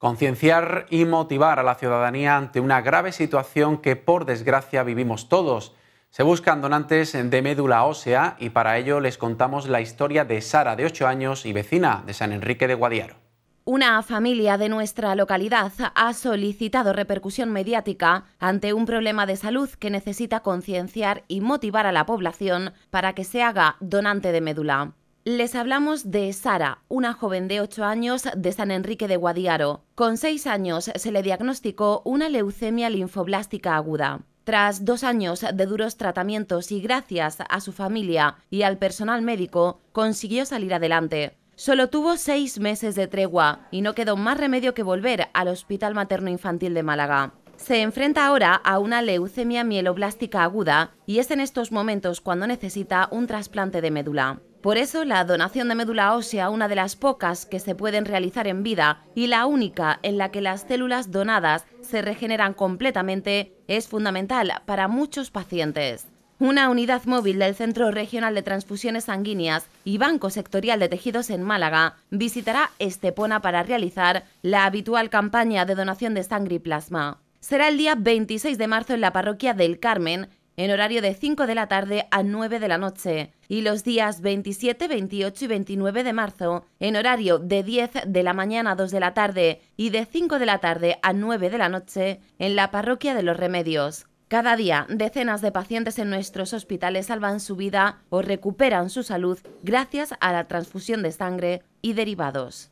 Concienciar y motivar a la ciudadanía ante una grave situación que por desgracia vivimos todos. Se buscan donantes de médula ósea y para ello les contamos la historia de Sara, de 8 años y vecina de San Enrique de Guadiaro. Una familia de nuestra localidad ha solicitado repercusión mediática ante un problema de salud que necesita concienciar y motivar a la población para que se haga donante de médula. Les hablamos de Sara, una joven de 8 años de San Enrique de Guadiaro. Con 6 años se le diagnosticó una leucemia linfoblástica aguda. Tras dos años de duros tratamientos y gracias a su familia y al personal médico, consiguió salir adelante. Solo tuvo seis meses de tregua y no quedó más remedio que volver al Hospital Materno Infantil de Málaga. Se enfrenta ahora a una leucemia mieloblástica aguda y es en estos momentos cuando necesita un trasplante de médula. Por eso, la donación de médula ósea, una de las pocas que se pueden realizar en vida y la única en la que las células donadas se regeneran completamente, es fundamental para muchos pacientes. Una unidad móvil del Centro Regional de Transfusiones Sanguíneas y Banco Sectorial de Tejidos en Málaga visitará Estepona para realizar la habitual campaña de donación de sangre y plasma. Será el día 26 de marzo en la parroquia del Carmen en horario de 5 de la tarde a 9 de la noche y los días 27, 28 y 29 de marzo en horario de 10 de la mañana a 2 de la tarde y de 5 de la tarde a 9 de la noche en la parroquia de los remedios. Cada día, decenas de pacientes en nuestros hospitales salvan su vida o recuperan su salud gracias a la transfusión de sangre y derivados.